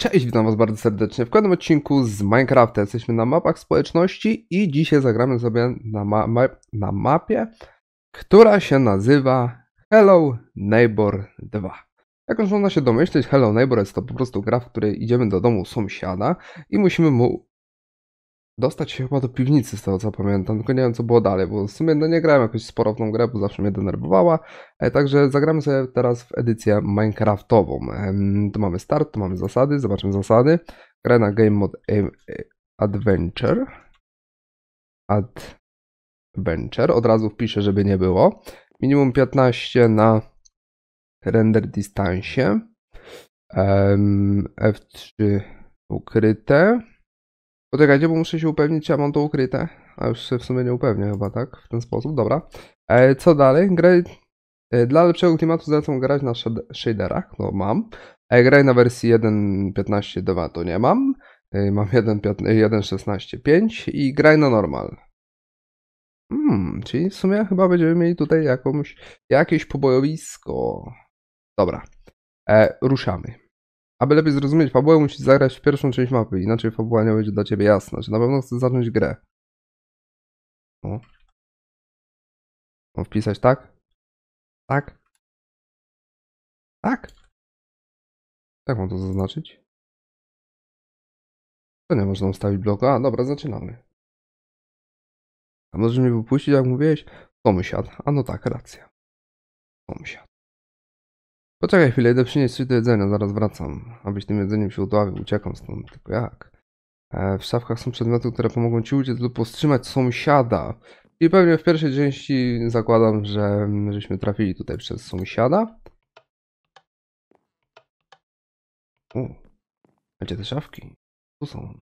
Cześć, witam was bardzo serdecznie w kolejnym odcinku z Minecrafta. Jesteśmy na mapach społeczności i dzisiaj zagramy sobie na, ma ma na mapie, która się nazywa Hello Neighbor 2. Jak już można się domyśleć, Hello Neighbor jest to po prostu gra, w której idziemy do domu sąsiada i musimy mu dostać się chyba do piwnicy, z tego co pamiętam, tylko nie wiem co było dalej, bo w sumie no nie grałem jakąś sporowną grę, bo zawsze mnie denerwowała, e, także zagramy sobie teraz w edycję minecraftową. Tu mamy start, tu mamy zasady, zobaczymy zasady. Gra na Game Mode e, e, Adventure. Adventure, od razu wpiszę, żeby nie było. Minimum 15 na render dystansie. F3 ukryte Poczekajcie, bo muszę się upewnić, czy ja mam to ukryte. A już się w sumie nie upewnię chyba, tak? W ten sposób, dobra. E, co dalej? Graj... E, dla lepszego klimatu zalecam grać na shaderach, no mam. E, graj na wersji 1.15.2 to nie mam. E, mam 1.16.5 e, i graj na normal. Hmm, czyli w sumie chyba będziemy mieli tutaj jakąś, jakieś pobojowisko. Dobra, e, ruszamy. Aby lepiej zrozumieć fabułę, musisz zagrać w pierwszą część mapy, inaczej fabuła nie będzie dla ciebie jasna. Czy na pewno chcesz zacząć grę? O. Mam wpisać tak? Tak? Tak? Jak mam to zaznaczyć? To nie można ustawić bloku. A, dobra, zaczynamy. A możesz mnie wypuścić, jak mówiłeś? Sąsiad. A no tak, racja. Sąsiad. Poczekaj chwilę, idę przynieść coś do jedzenia, zaraz wracam. Abyś tym jedzeniem się udławił, uciekam stąd. Tylko jak? E, w szafkach są przedmioty, które pomogą ci uciec lub powstrzymać sąsiada. I pewnie w pierwszej części zakładam, że żeśmy trafili tutaj przez sąsiada. U. Gdzie te szafki? Tu są.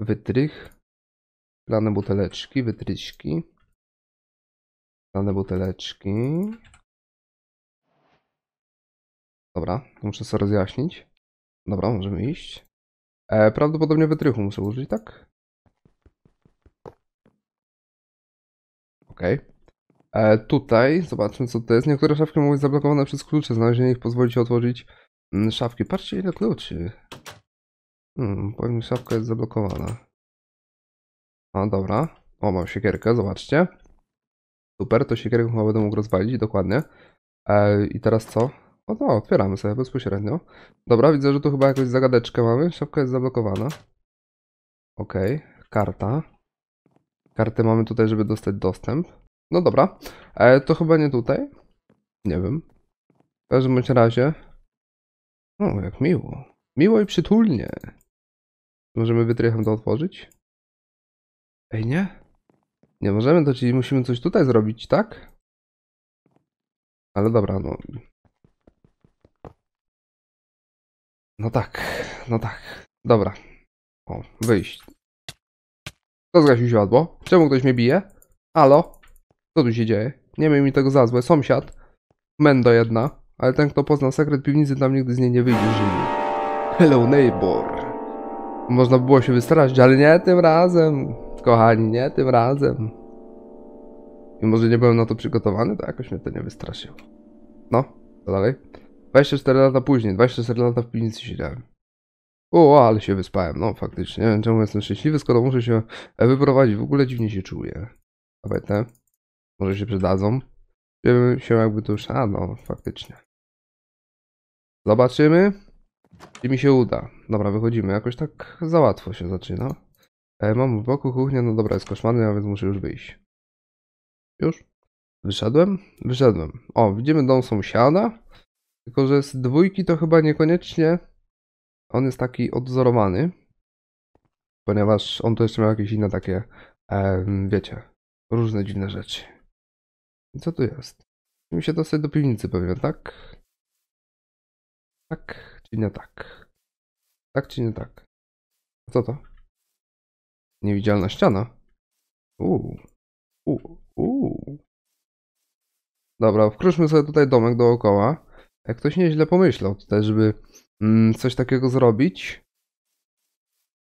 Wytrych. Plane buteleczki, wytryczki. Plane buteleczki. Dobra, muszę sobie rozjaśnić. Dobra, możemy iść. E, prawdopodobnie wytrychu muszę użyć, tak? Okej. Okay. E, tutaj zobaczmy co to jest. Niektóre szafki mogą być zablokowane przez klucze. Znalezienie ich pozwoli ci otworzyć mm, szafki. Patrzcie ile kluczy. Hmm, powiem, szafka jest zablokowana. No dobra. O, mam siekierkę, zobaczcie. Super, to siekierkę chyba będę mógł rozwalić, dokładnie. E, I teraz co? O no to otwieramy sobie bezpośrednio. Dobra, widzę, że tu chyba jakąś zagadeczkę mamy. Szafka jest zablokowana. Okej, okay. karta. Kartę mamy tutaj, żeby dostać dostęp. No dobra, e, to chyba nie tutaj. Nie wiem. W każdym bądź razie... No, jak miło. Miło i przytulnie. Możemy wytrychem to otworzyć? Ej, nie? Nie możemy, to czyli musimy coś tutaj zrobić, tak? Ale dobra, no. No tak, no tak. Dobra. O, wyjść. To zgasił światło. Czemu ktoś mnie bije? Halo? Co tu się dzieje? Nie miej mi tego za złe. Sąsiad. Mendo jedna. Ale ten, kto pozna sekret piwnicy, tam nigdy z niej nie wyjdzie Hello neighbor. Można było się wystraszyć, ale nie tym razem. Kochani, nie tym razem. I może nie byłem na to przygotowany, to jakoś mnie to nie wystraszyło. No, co dalej? 24 lata później, 24 lata w piwnicy siedziałem. O, ale się wyspałem, no faktycznie. czemu jestem szczęśliwy, skoro muszę się e, wyprowadzić. W ogóle dziwnie się czuję. te, Może się przydadzą. Wiemy się jakby to już... A, no, faktycznie. Zobaczymy, czy mi się uda. Dobra, wychodzimy. Jakoś tak za łatwo się zaczyna. E, mam w boku kuchnię, no dobra, jest koszmarny, a więc muszę już wyjść. Już? Wyszedłem? Wyszedłem. O, widzimy dom sąsiada. Tylko, że z dwójki to chyba niekoniecznie on jest taki odzorowany. ponieważ on to jeszcze miał jakieś inne takie, e, wiecie, różne dziwne rzeczy. I co tu jest? mi się dostać do piwnicy pewnie, tak? Tak czy nie tak? Tak czy nie tak? A co to? Niewidzialna ściana. Uuu. Uuu. Uuu. Dobra, wkróćmy sobie tutaj domek dookoła. Jak ktoś nieźle pomyślał tutaj, żeby mm, coś takiego zrobić.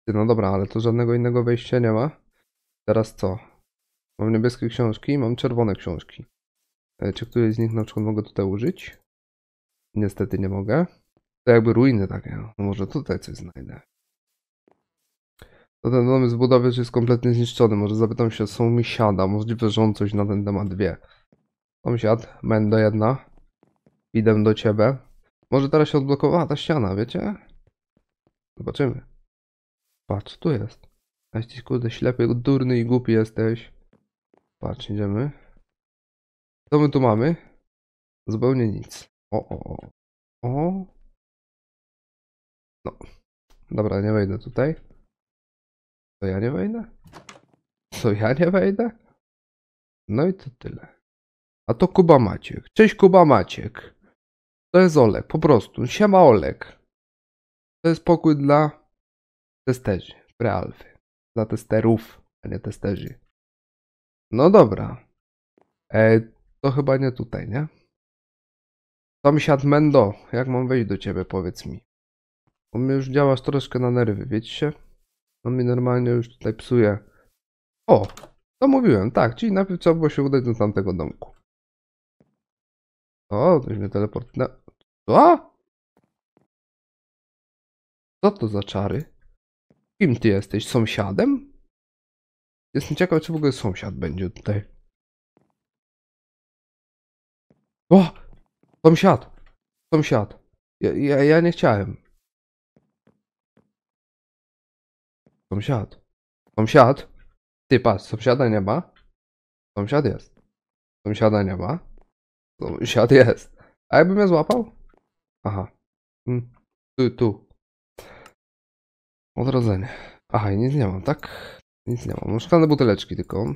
No dobra, ale to żadnego innego wejścia nie ma. Teraz co? Mam niebieskie książki, mam czerwone książki. E, czy któryś z nich na przykład mogę tutaj użyć? Niestety nie mogę. To jakby ruiny takie. No może tutaj coś znajdę. To ten dom z budowy czy jest kompletnie zniszczony. Może zapytam się siada. Możliwe, że on coś na ten temat wie. Sąsiad, mendo jedna. Idę do ciebie. Może teraz się odblokowała ta ściana, wiecie? Zobaczymy. Patrz, tu jest. Jesteś kurde ślepy, durny i głupi jesteś. Patrz, idziemy. Co my tu mamy? Zupełnie nic. O, o, o. O. No. Dobra, nie wejdę tutaj. To ja nie wejdę? Co ja nie wejdę? No i to tyle. A to Kuba Maciek. Cześć Kuba Maciek. To jest Olek, po prostu. Siema Olek. To jest pokój dla testerzy, realwy. Dla testerów, a nie testerzy. No dobra. E, to chyba nie tutaj, nie? siad Mendo, jak mam wejść do ciebie, powiedz mi. Bo mi już działasz troszkę na nerwy, wiecie? On no mi normalnie już tutaj psuje. O, to mówiłem, tak, czyli najpierw trzeba było się udać do tamtego domku. O, to mnie teleport... No, co? Co to za czary? Kim ty jesteś? Sąsiadem? Jestem ciekaw, czy w ogóle sąsiad będzie tutaj. O! Sąsiad! Sąsiad! Ja, ja, ja nie chciałem. Sąsiad. Sąsiad? Ty patrz, sąsiada nie ma. Sąsiad jest. Sąsiada nie ma. Sąsiad jest. A jakbym je złapał? Aha. Mm. Tu, tu. Odrodzenie. Aha, i nic nie mam, tak? Nic nie mam. No szklane buteleczki tylko.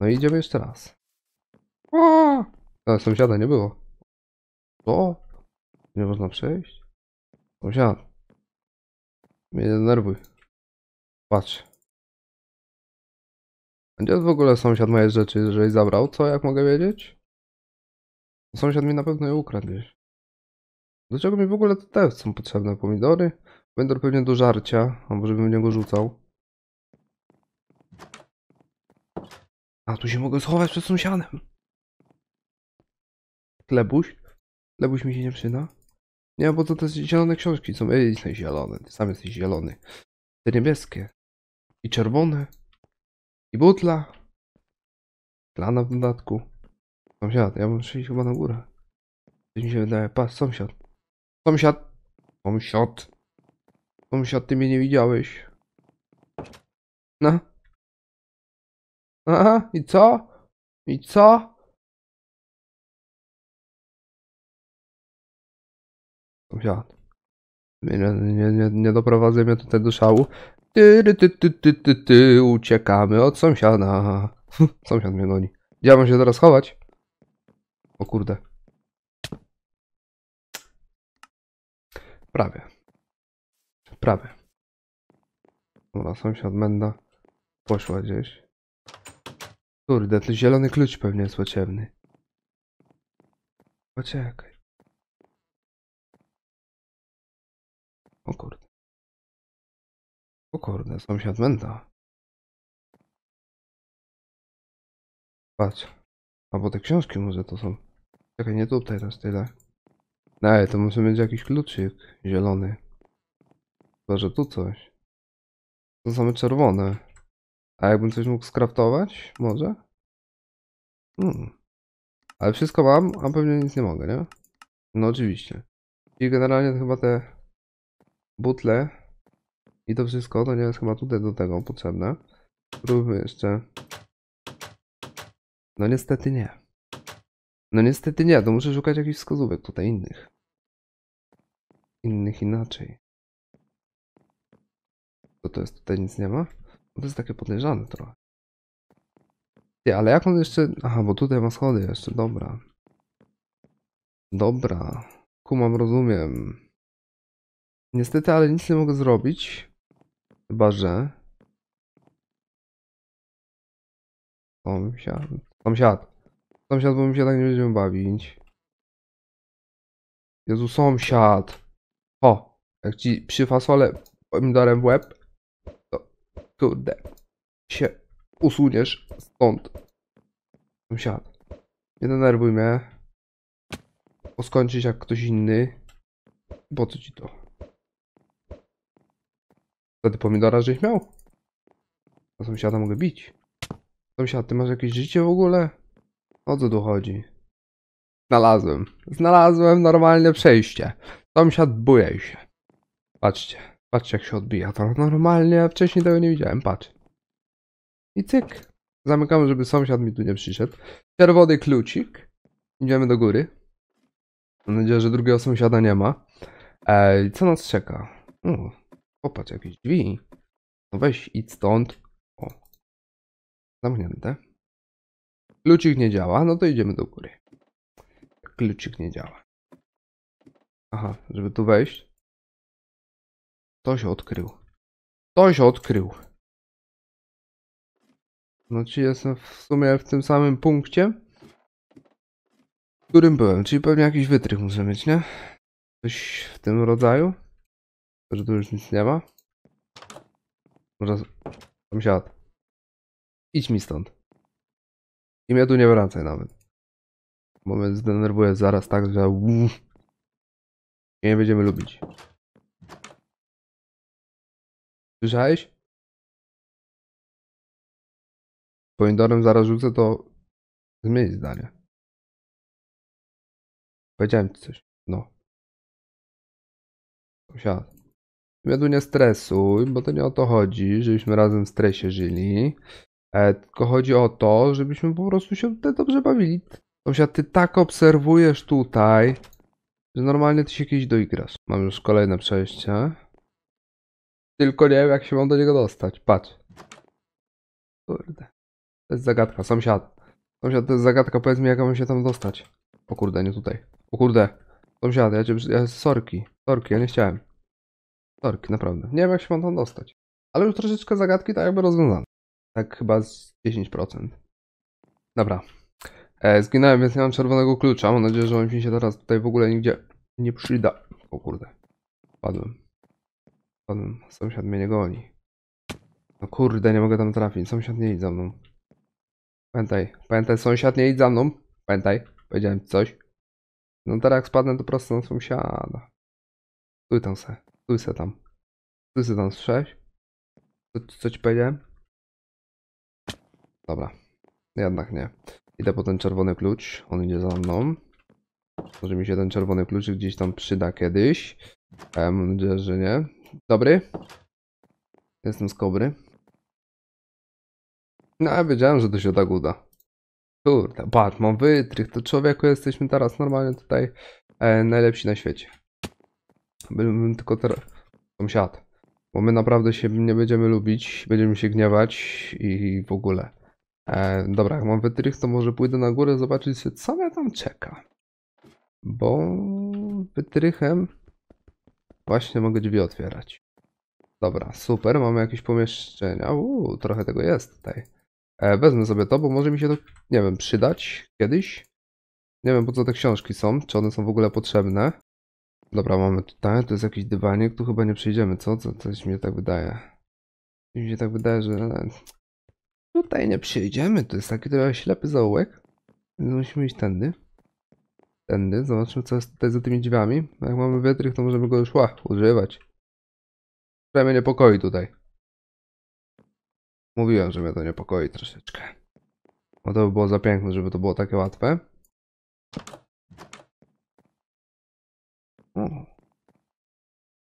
No i idziemy jeszcze raz. O! Ale sąsiada nie było. Co? Nie można przejść? Sąsiad. Mnie denerwuj. Patrz. Gdzie w ogóle sąsiad moje rzeczy, jeżeli zabrał? Co, jak mogę wiedzieć? Sąsiad mi na pewno je ukradł gdzieś. Dlaczego mi w ogóle te są potrzebne? Pomidory? Pomidor pewnie do żarcia, a może bym w niego rzucał. A, tu się mogę schować przed sąsiadem. Klebuś? Klebuś mi się nie przyda? Nie, bo to te zielone książki są. Ej, jesteś zielony, ty sam jesteś zielony. Te niebieskie. I czerwone. I butla. lana w dodatku. Sąsiad, ja bym iść chyba na górę. Coś mi się wydaje. Pas, sąsiad. Sąsiad. Sąsiad. Sąsiad, ty mnie nie widziałeś. No. Aha, i co? I co? Sąsiad. Nie, nie, nie, nie doprowadzę mnie tutaj do szału. Ty, ty, ty, ty, ty, ty, uciekamy od sąsiada. Sąsiad mnie goni. Gdzie ja mam się teraz chować? O kurde. Prawie. Prawie. Dobra, sąsiad Menda poszła gdzieś. Kurde, ten zielony klucz pewnie jest pociemny. Poczekaj. O kurde. O kurde, sąsiad Menda. Patrz. a bo te książki może to są. Czekaj, nie tutaj teraz tyle. No ale to musi być jakiś kluczyk zielony. Chyba, że tu coś. To same czerwone. A jakbym coś mógł skraftować? Może? Hmm. Ale wszystko mam, a pewnie nic nie mogę, nie? No oczywiście. I generalnie chyba te butle i to wszystko, to nie jest chyba tutaj do tego potrzebne. Spróbujmy jeszcze. No niestety nie. No niestety nie, to muszę szukać jakichś wskazówek tutaj innych. Innych inaczej. To to jest, tutaj nic nie ma? To jest takie podejrzane trochę. Nie, ale jak on jeszcze... Aha, bo tutaj ma schody jeszcze, dobra. Dobra. Kumam, rozumiem. Niestety, ale nic nie mogę zrobić. Chyba, że... Tom Sąsiad. Sąsiad, my się tak nie będziemy bawić. Jezu, sąsiad. O, jak ci przy fasole pomidorem w łeb, to kurde, się usuniesz stąd. Sąsiad, nie denerwuj mnie. Bo jak ktoś inny. Po co ci to? Wtedy pomidora żeś miał? A sąsiada mogę bić. Sąsiad, ty masz jakieś życie w ogóle? O co tu chodzi? Znalazłem. Znalazłem normalne przejście. Sąsiad buje się. Patrzcie. Patrzcie jak się odbija. To normalnie, ja wcześniej tego nie widziałem. Patrz. I cyk. Zamykamy, żeby sąsiad mi tu nie przyszedł. Czerwony klucik. Idziemy do góry. Mam nadzieję, że drugiego sąsiada nie ma. Ej, co nas czeka? O, popatrz, jakieś drzwi. No weź, idź stąd. O. Zamknięte. Kluczyk nie działa, no to idziemy do góry. Kluczyk nie działa. Aha, żeby tu wejść. To się odkrył. To się odkrył. No czy jestem w sumie w tym samym punkcie, w którym byłem. Czyli pewnie jakiś wytrych muszę mieć, nie? Coś w tym rodzaju. Że tu już nic nie ma. Może... Sąsiad. Idź mi stąd. I ja nie wracaj nawet. Moment zdenerwuje zaraz tak, że I nie będziemy lubić. Słyszałeś? Pomidorem zaraz rzucę, to zmień zdanie. Powiedziałem ci coś. No. Siad. Miodu nie stresuj, bo to nie o to chodzi, żebyśmy razem w stresie żyli. E, tylko chodzi o to, żebyśmy po prostu się tutaj dobrze bawili. Sąsiad, ty tak obserwujesz tutaj, że normalnie ty się kiedyś doigrasz. Mam już kolejne przejście. Tylko nie wiem, jak się mam do niego dostać. Patrz. Kurde. To jest zagadka, sąsiad. Sąsiad, to jest zagadka, powiedz mi, jak mam się tam dostać. O kurde, nie tutaj. O kurde. Sąsiad, ja cię... Ja, sorki. Sorki, ja nie chciałem. Sorki, naprawdę. Nie wiem, jak się mam tam dostać. Ale już troszeczkę zagadki tak jakby rozwiązane. Tak chyba z 10%. Dobra. E, zginąłem, więc nie mam czerwonego klucza. Mam nadzieję, że on mi się teraz tutaj w ogóle nigdzie nie przyda. O kurde. Padłem. Padłem. Sąsiad mnie nie goni. No kurde, nie mogę tam trafić. Sąsiad nie idzie za mną. Pamiętaj. Pamiętaj, sąsiad nie idzie za mną. Pamiętaj. Powiedziałem ci coś. No teraz jak spadnę, to prosto na sąsiada. Stój tam se. Stój se tam. Stój se tam, słyszałeś? Co, co ci powiedziałem? Dobra, jednak nie. Idę po ten czerwony klucz, on idzie za mną. Może mi się ten czerwony klucz gdzieś tam przyda kiedyś. E, mam nadzieję, że nie. Dobry. Jestem z kobry. No, ja wiedziałem, że to się tak uda. Kurde, patrz, mam wytrych. To człowieku, jesteśmy teraz normalnie tutaj e, najlepsi na świecie. Bym tylko teraz... Sąsiad. Bo my naprawdę się nie będziemy lubić, będziemy się gniewać i w ogóle. E, dobra, jak mam wytrych, to może pójdę na górę zobaczyć, co mnie tam czeka. Bo wytrychem właśnie mogę drzwi otwierać. Dobra, super, mamy jakieś pomieszczenia. Uuu, trochę tego jest tutaj. E, wezmę sobie to, bo może mi się to, nie wiem, przydać kiedyś. Nie wiem, po co te książki są, czy one są w ogóle potrzebne. Dobra, mamy tutaj, to jest jakiś dywanik, tu chyba nie przejdziemy, co? co? Coś mi się tak wydaje. Mi się tak wydaje, że Tutaj nie przyjdziemy, to jest taki trochę ślepy zaułek. Więc musimy iść tędy. Tędy, zobaczmy co jest tutaj za tymi drzwiami. Jak mamy wytrych, to możemy go już ła, używać. Trochę mnie niepokoi tutaj. Mówiłem, że mnie to niepokoi troszeczkę. No to by było za piękne, żeby to było takie łatwe. Co hmm.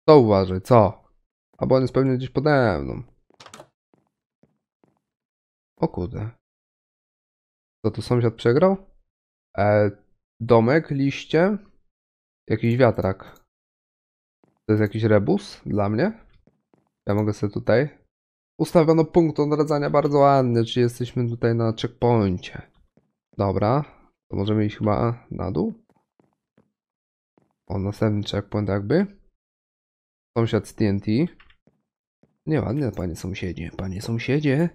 uważaj, co? Albo on jest pewnie gdzieś pode mną. O kurde. Co tu sąsiad przegrał? E, domek, liście, jakiś wiatrak. To jest jakiś rebus dla mnie. Ja mogę sobie tutaj. Ustawiono punkt odradzania bardzo ładny, czy jesteśmy tutaj na checkpointie. Dobra, to możemy iść chyba na dół. O, następny checkpoint jakby. Sąsiad z TNT. Nieładnie, panie sąsiedzie, panie sąsiedzie.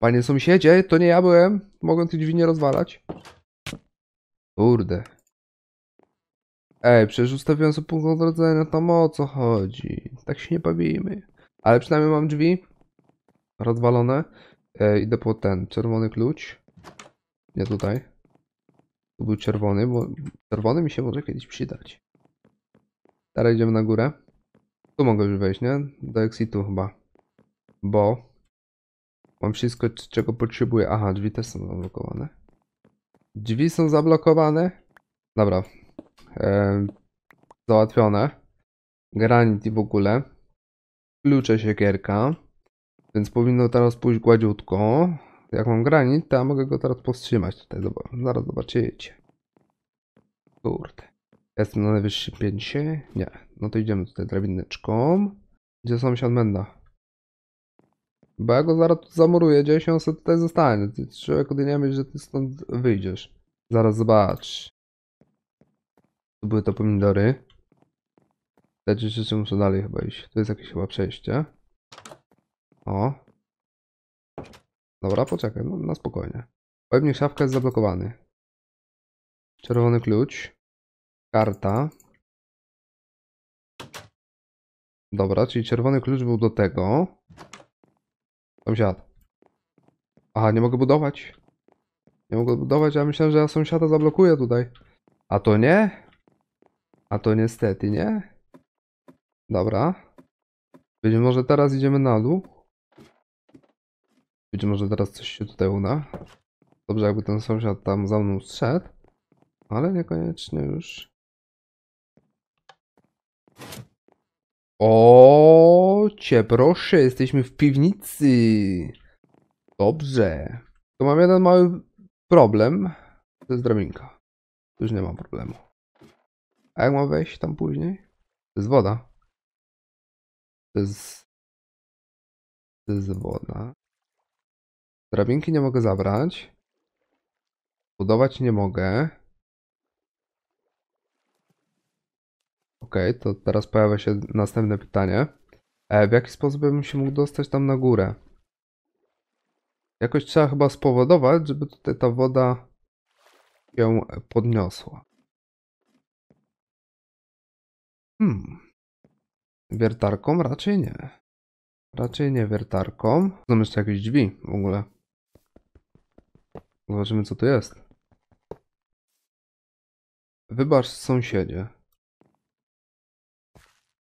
Panie sąsiedzie, to nie ja byłem. Mogę te drzwi nie rozwalać. Kurde. Ej, przecież ustawiłem sobie punkt odrodzenia, tam o co chodzi? Tak się nie bawimy. Ale przynajmniej mam drzwi rozwalone. E, idę po ten czerwony klucz. Nie tutaj. Tu był czerwony, bo czerwony mi się może kiedyś przydać. Teraz idziemy na górę. Tu mogę już wejść, nie? Do exitu chyba. Bo Mam wszystko, czego potrzebuję. Aha, drzwi też są zablokowane. Drzwi są zablokowane. Dobra. załatwione. Granit i w ogóle. Klucze siekierka. Więc powinno teraz pójść gładziutko. Jak mam granit, to ja mogę go teraz powstrzymać tutaj. zaraz zobaczycie. Kurde. Jestem na najwyższym pięcie? Nie. No to idziemy tutaj drabineczką. Gdzie sąsiad Menda? Bo ja go zaraz tu zamuruję gdzieś i on sobie tutaj zostanie. Ty człowieku, ty nie myśl, że ty stąd wyjdziesz. Zaraz zobacz. Tu były to pomidory. Lecz jeszcze muszę dalej chyba iść. To jest jakieś chyba przejście. O. Dobra, poczekaj, no, na spokojnie. Pewnie szafka jest zablokowany. Czerwony klucz. Karta. Dobra, czyli czerwony klucz był do tego. Sąsiad. Aha, nie mogę budować. Nie mogę budować, a ja myślałem, że ja sąsiada zablokuję tutaj. A to nie? A to niestety nie. Dobra. Być może teraz idziemy na dół. Być może teraz coś się tutaj uda. Dobrze, jakby ten sąsiad tam za mną strzedł. Ale niekoniecznie już. O, cię proszę, jesteśmy w piwnicy. Dobrze. To mam jeden mały problem. To jest drabinka. Już nie mam problemu. A jak mam wejść tam później? To jest woda. To jest... To jest woda. Drabinki nie mogę zabrać. Budować nie mogę. Okej, to teraz pojawia się następne pytanie. E, w jaki sposób bym się mógł dostać tam na górę? Jakoś trzeba chyba spowodować, żeby tutaj ta woda ją podniosła. Hmm. Wiertarką? Raczej nie. Raczej nie wiertarką. Są jeszcze jakieś drzwi w ogóle. Zobaczymy co tu jest. Wybacz sąsiedzie.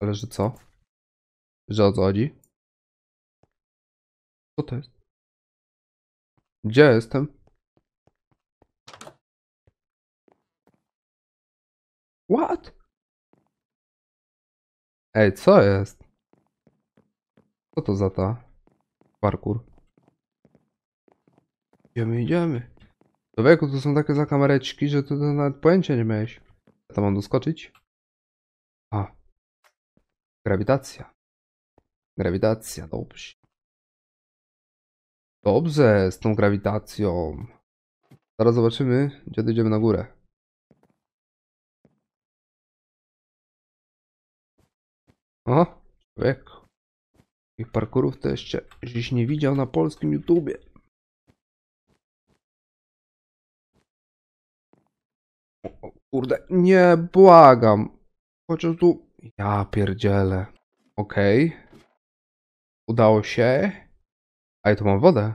Ale że co? Że o co chodzi? Co to jest? Gdzie jestem? What? Ej, co jest? Co to za ta? Parkour. Idziemy, idziemy. wieku, to są takie zakamareczki, że ty nawet pojęcia nie miałeś. Tam mam doskoczyć? Grawitacja. Grawitacja, dobrze. Dobrze, z tą grawitacją. Zaraz zobaczymy, gdzie dojdziemy na górę. O, człowiek. Ich parkurów to jeszcze gdzieś nie widział na polskim YouTubie. O, kurde, nie błagam. Chociaż tu ja pierdzielę. Okej. Okay. Udało się. A ja tu mam wodę.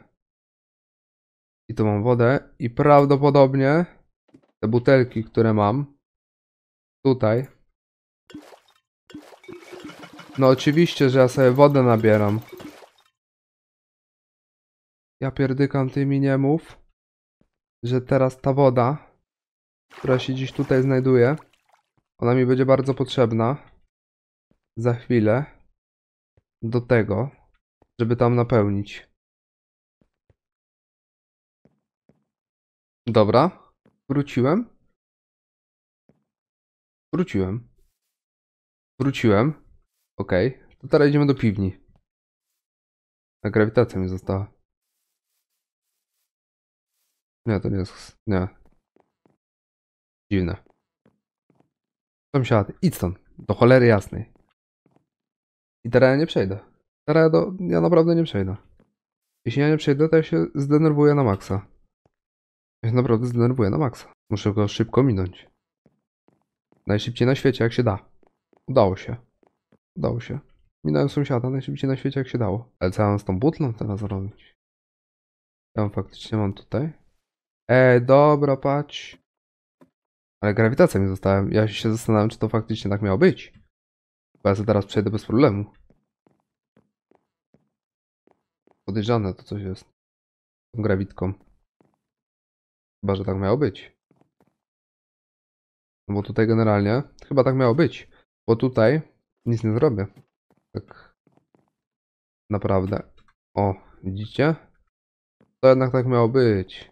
I tu mam wodę. I prawdopodobnie te butelki, które mam tutaj. No oczywiście, że ja sobie wodę nabieram. Ja pierdykam tymi nie mów, że teraz ta woda, która się dziś tutaj znajduje, ona mi będzie bardzo potrzebna za chwilę do tego, żeby tam napełnić. Dobra, wróciłem. Wróciłem. Wróciłem. Ok, to teraz idziemy do piwni. Ta grawitacja mi została. Nie, to nie jest... Nie. Dziwne. Sąsiad, idź stąd. Do cholery jasnej. I teraz ja nie przejdę. Teraz ja, do, ja naprawdę nie przejdę. Jeśli ja nie przejdę, to ja się zdenerwuję na maksa. Ja się naprawdę zdenerwuję na maksa. Muszę go szybko minąć. Najszybciej na świecie, jak się da. Udało się. Udało się. Minąłem sąsiada najszybciej na świecie, jak się dało. Ale co ja mam z tą butlą teraz robić? Tam faktycznie mam tutaj. Ej, dobra, patrz. Ale grawitacja mi została. Ja się zastanawiam, czy to faktycznie tak miało być. Chyba ja teraz przejdę bez problemu. Podejrzane to coś jest. Tą grawitką. Chyba, że tak miało być. No bo tutaj generalnie chyba tak miało być. Bo tutaj nic nie zrobię. Tak naprawdę. O, widzicie? To jednak tak miało być.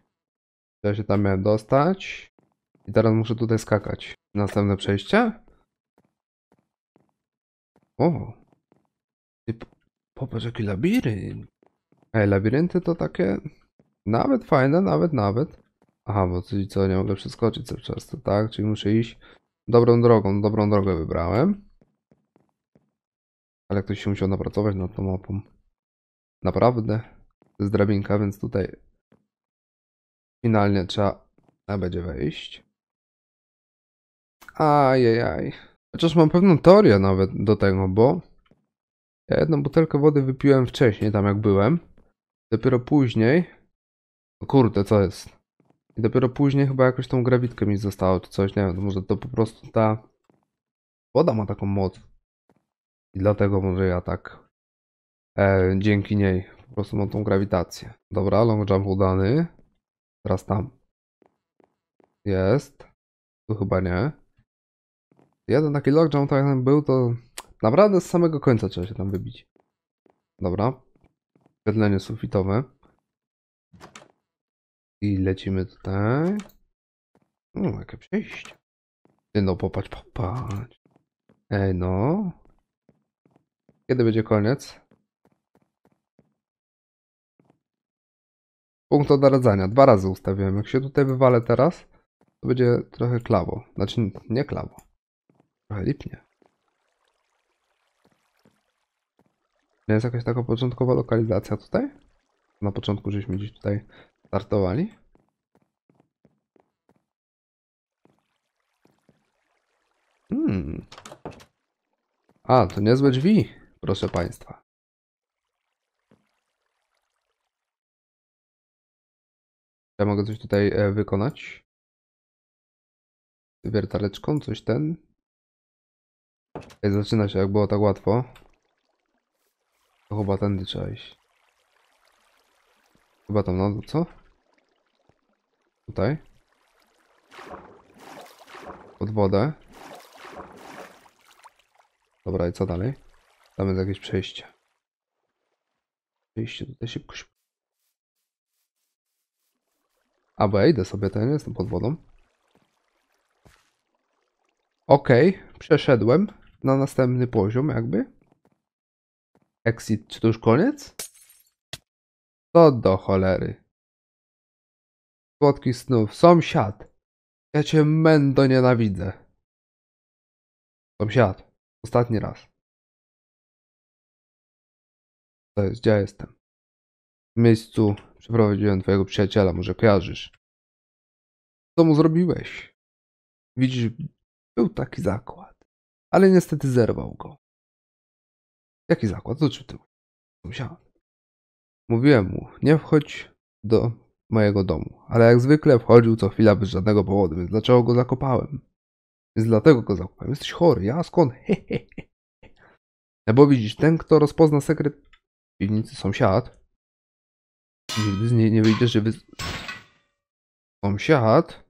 Ja się tam miałem dostać. I teraz muszę tutaj skakać. Następne przejście? O! popatrz jaki labirynt. Ej, labirynty to takie nawet fajne, nawet, nawet. Aha, bo coś co, nie mogę przeskoczyć co czas, to tak? Czyli muszę iść dobrą drogą, dobrą drogę wybrałem. Ale ktoś się musiał napracować nad tą mapą. Naprawdę. To jest drabinka, więc tutaj finalnie trzeba będzie wejść. Ajajaj. Chociaż mam pewną teorię nawet do tego, bo ja jedną butelkę wody wypiłem wcześniej, tam jak byłem. Dopiero później... O no kurde, co jest? I dopiero później chyba jakoś tą grawitkę mi zostało, czy coś, nie wiem, może to po prostu ta... Woda ma taką moc. I dlatego może ja tak... E, dzięki niej po prostu mam tą grawitację. Dobra, long jump udany. Teraz tam. Jest. Tu chyba nie. Jeden taki lockdown tak jak był, to naprawdę z samego końca trzeba się tam wybić. Dobra. Świetlenie sufitowe. I lecimy tutaj. No, jakie przejście. Ty no, popatrz, popatrz. Ej no. Kiedy będzie koniec? Punkt odradzania. Dwa razy ustawiłem. Jak się tutaj wywalę teraz, to będzie trochę klawo. Znaczy, nie klawo lipnie. Jest jakaś taka początkowa lokalizacja tutaj? Na początku żeśmy gdzieś tutaj startowali. Hmm. A, to niezłe drzwi, proszę Państwa. Ja mogę coś tutaj e, wykonać. Wiertareczką, coś ten. Ej, zaczyna się, jak było tak łatwo. To chyba tędy trzeba iść. Chyba tam na no, dół, co? Tutaj. Pod wodę. Dobra, i co dalej? Tam jest jakieś przejście. Przejście tutaj szybko, szybko. A, bo ja idę sobie, ten jestem pod wodą. Okej, okay, przeszedłem na następny poziom jakby. Exit, czy to już koniec? To do cholery. Słodki snów, sąsiad. Ja cię mendo nienawidzę. Sąsiad, ostatni raz. To jest, gdzie ja jestem? W miejscu przeprowadziłem twojego przyjaciela, może kojarzysz. Co mu zrobiłeś? Widzisz, był taki zakład ale niestety zerwał go. Jaki zakład? To czy Musiałem. Mówiłem mu, nie wchodź do mojego domu, ale jak zwykle wchodził co chwila bez żadnego powodu, więc dlaczego go zakopałem? Więc dlatego go zakopałem. Jesteś chory, ja skąd? Hehehe. No e, bo widzisz, ten kto rozpozna sekret piwnicy sąsiad, nigdy z niej nie wyjdzie żywy sąsiad,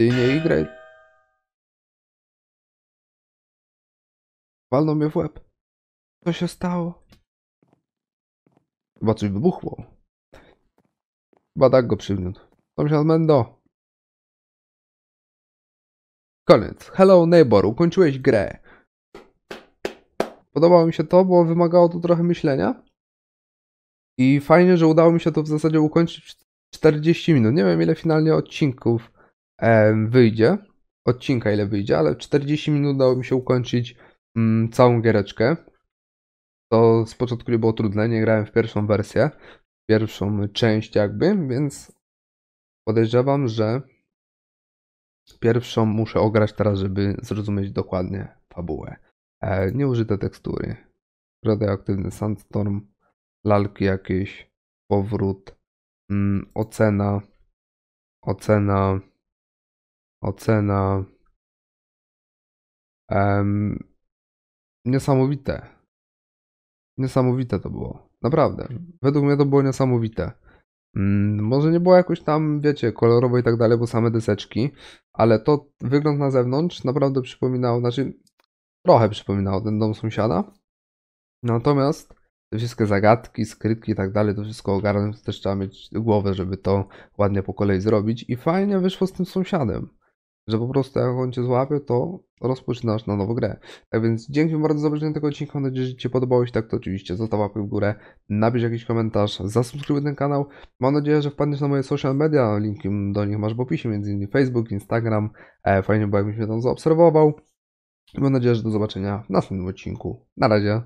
ty nie igraj Walnął mnie w łeb. Co się stało? Chyba coś wybuchło. Chyba tak go przymiótł. Sąsiad Mendo. Koniec. Hello Neighbor, ukończyłeś grę. Podobało mi się to, bo wymagało to trochę myślenia. I fajnie, że udało mi się to w zasadzie ukończyć w 40 minut. Nie wiem, ile finalnie odcinków wyjdzie. Odcinka, ile wyjdzie, ale 40 minut udało mi się ukończyć Mm, całą giereczkę. To z początku nie było trudne, nie grałem w pierwszą wersję, pierwszą część jakby, więc podejrzewam, że pierwszą muszę ograć teraz, żeby zrozumieć dokładnie fabułę. E, nieużyte tekstury, radioaktywny sandstorm, lalki jakieś, powrót, mm, ocena, ocena, ocena, um, niesamowite. Niesamowite to było. Naprawdę. Według mnie to było niesamowite. Mm, może nie było jakoś tam, wiecie, kolorowe i tak dalej, bo same deseczki, ale to wygląd na zewnątrz naprawdę przypominał, znaczy trochę przypominał ten dom sąsiada. Natomiast te wszystkie zagadki, skrytki i tak dalej, to wszystko ogarnąć, też trzeba mieć głowę, żeby to ładnie po kolei zrobić. I fajnie wyszło z tym sąsiadem że po prostu jak on cię złapie, to rozpoczynasz na nowo grę. Tak więc dzięki bardzo za obejrzenie tego odcinka, mam nadzieję, że Ci podobało. Jeśli tak, to oczywiście zostaw łapkę w górę, napisz jakiś komentarz, zasubskrybuj ten kanał. Mam nadzieję, że wpadniesz na moje social media, linki do nich masz w opisie, m.in. Facebook, Instagram. E, fajnie by jakbyś mnie tam zaobserwował. Mam nadzieję, że do zobaczenia w następnym odcinku. Na razie.